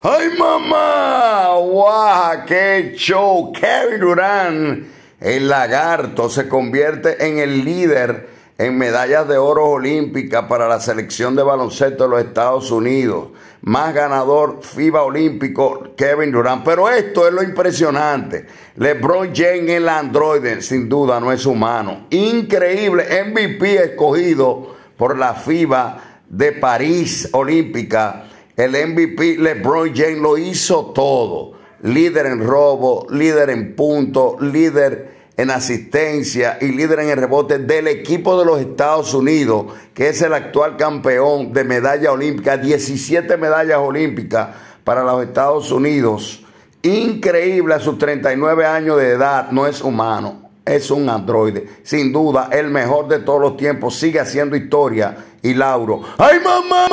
¡Ay, mamá! ¡Wow! ¡Qué show! Kevin Durant, el lagarto, se convierte en el líder en medallas de oro olímpicas para la selección de baloncesto de los Estados Unidos. Más ganador FIBA olímpico Kevin Durant. Pero esto es lo impresionante. LeBron James, el androide, sin duda no es humano. Increíble. MVP escogido por la FIBA de París Olímpica el MVP LeBron James lo hizo todo. Líder en robo, líder en punto, líder en asistencia y líder en el rebote del equipo de los Estados Unidos, que es el actual campeón de medalla olímpica, 17 medallas olímpicas para los Estados Unidos. Increíble a sus 39 años de edad, no es humano, es un androide. Sin duda, el mejor de todos los tiempos, sigue haciendo historia. Y Lauro, ¡ay mamá!